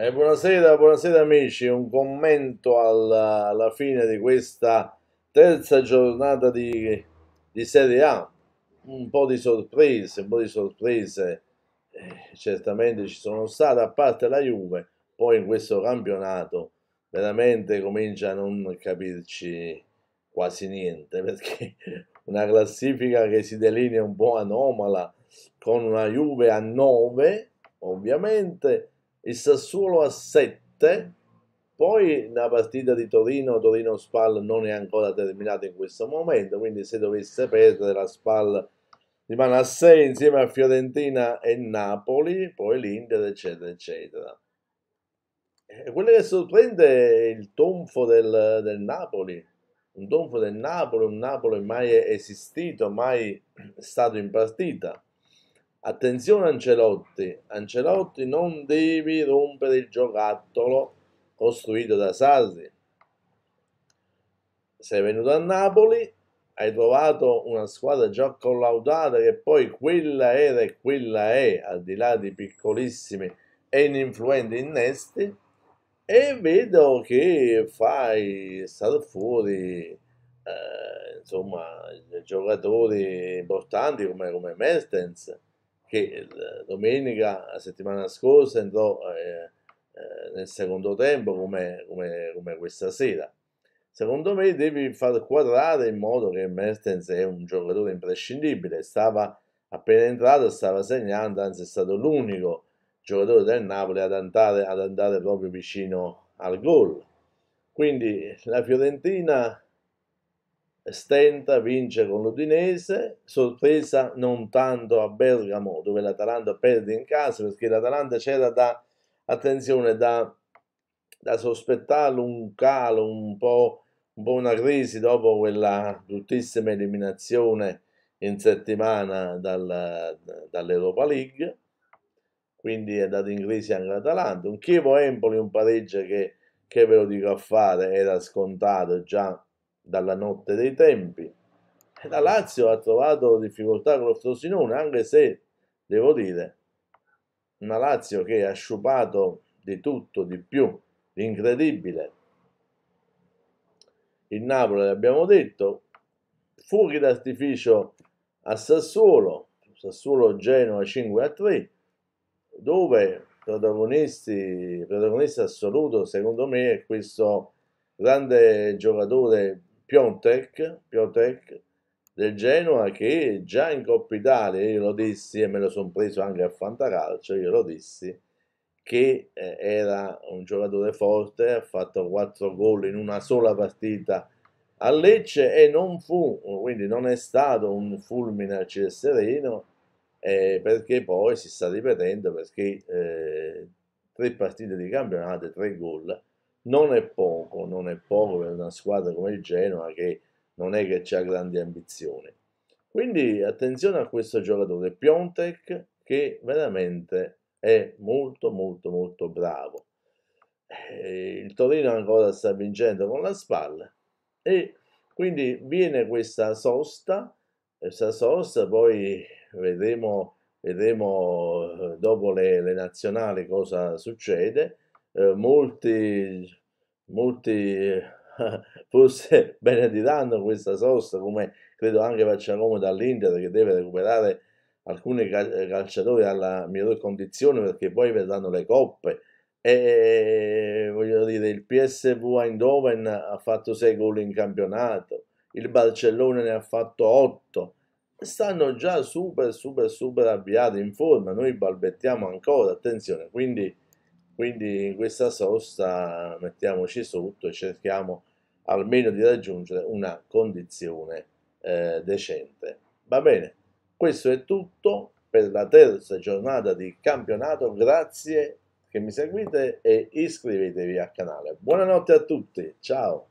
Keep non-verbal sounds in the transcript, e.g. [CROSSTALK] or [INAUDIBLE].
Eh, buonasera, buonasera amici, un commento alla, alla, fine di questa terza giornata di, di Serie A, un po' di sorprese, un po' di sorprese eh, certamente ci sono state a parte la Juve, poi in questo campionato veramente comincia a non capirci quasi niente perché [LAUGHS] una classifica che si delinea un po' anomala con una Juve a 9 ovviamente il Sassuolo a 7, poi la partita di Torino, Torino Spal non è ancora terminata in questo momento, quindi se dovesse perdere la Spal rimane a 6 insieme a Fiorentina e Napoli, poi l'Inter eccetera eccetera. E eh, quello che sorprende è il tonfo del, del Napoli, un tonfo del Napoli, un Napoli mai esistito, mai stato in partita Attenzione Ancelotti, Ancelotti non devi rompere il giocattolo costruito da Sarri. Sei venuto a Napoli, hai trovato una squadra già collaudata che poi quella era e quella è, al di là di piccolissimi e ininfluenti innesti, e vedo che fai star fuori eh, insomma, giocatori importanti come, come Mertens che domenica, la settimana scorsa, entrò eh, eh, nel secondo tempo come, come, come, questa sera. Secondo me devi far quadrare in modo che Mertens è un giocatore imprescindibile, stava appena entrato, stava segnando, anzi è stato l'unico giocatore del Napoli ad andare, ad andare proprio vicino al gol. Quindi la Fiorentina stenta vince con l'Udinese, sorpresa non tanto a Bergamo dove l'Atalanta perde in casa perché l'Atalanta c'era da, attenzione, da, da sospettare un calo, un po', un po' una crisi dopo quella bruttissima eliminazione in settimana dal, dall'Europa League, quindi è andato in crisi anche l'Atalanta, un Chievo-Empoli, un pareggio che, che ve lo dico a fare, era scontato già dalla notte dei tempi. La Lazio ha trovato difficoltà con lo Frosinone, anche se, devo dire, una Lazio che ha sciupato di tutto, di più, di incredibile. Il Napoli, abbiamo detto, fuochi d'artificio a Sassuolo, Sassuolo Genoa 5 a 3, dove protagonisti, protagonista assoluto secondo me è questo grande giocatore Piontek, Piontek del Genoa che già in Coppa Italia, io lo dissi e me lo sono preso anche a Fantacalcio, io lo dissi che eh, era un giocatore forte, ha fatto 4 gol in una sola partita a Lecce e non fu, quindi non è stato un fulmine al cielo sereno eh, perché poi si sta ripetendo perché eh, tre partite di campionato, tre gol non è poco, non è poco per una squadra come il Genoa che non è che ha grandi ambizioni. Quindi attenzione a questo giocatore Piontek che veramente è molto molto molto bravo. Eh, il Torino ancora sta vincendo con la spalla e quindi viene questa sosta, questa sosta poi vedremo, vedremo eh, dopo le, le nazionali cosa succede eh, molti, molti eh, [LAUGHS] forse benediranno questa sosta, come credo anche faccia comodo all'Inter che deve recuperare alcuni eh, calciatori alla migliore condizione perché poi vedranno le coppe e eh, voglio dire il PSV Eindhoven ha fatto 6 gol in campionato il Barcellona ne ha fatto 8 stanno già super super super avviati in forma noi balbettiamo ancora attenzione quindi quindi in questa sosta mettiamoci sotto e cerchiamo almeno di raggiungere una condizione eh, decente. Va bene, questo è tutto per la terza giornata di campionato. Grazie che mi seguite e iscrivetevi al canale. Buonanotte a tutti, ciao!